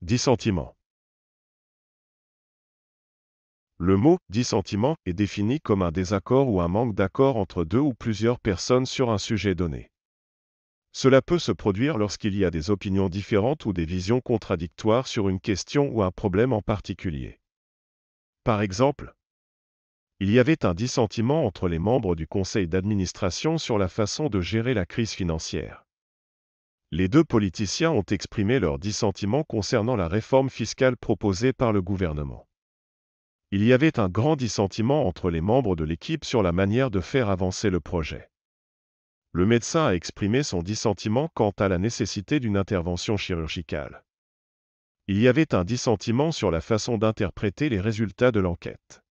Dissentiment. Le mot dissentiment est défini comme un désaccord ou un manque d'accord entre deux ou plusieurs personnes sur un sujet donné. Cela peut se produire lorsqu'il y a des opinions différentes ou des visions contradictoires sur une question ou un problème en particulier. Par exemple, il y avait un dissentiment entre les membres du conseil d'administration sur la façon de gérer la crise financière les deux politiciens ont exprimé leur dissentiment concernant la réforme fiscale proposée par le gouvernement. Il y avait un grand dissentiment entre les membres de l'équipe sur la manière de faire avancer le projet. Le médecin a exprimé son dissentiment quant à la nécessité d'une intervention chirurgicale. Il y avait un dissentiment sur la façon d'interpréter les résultats de l'enquête.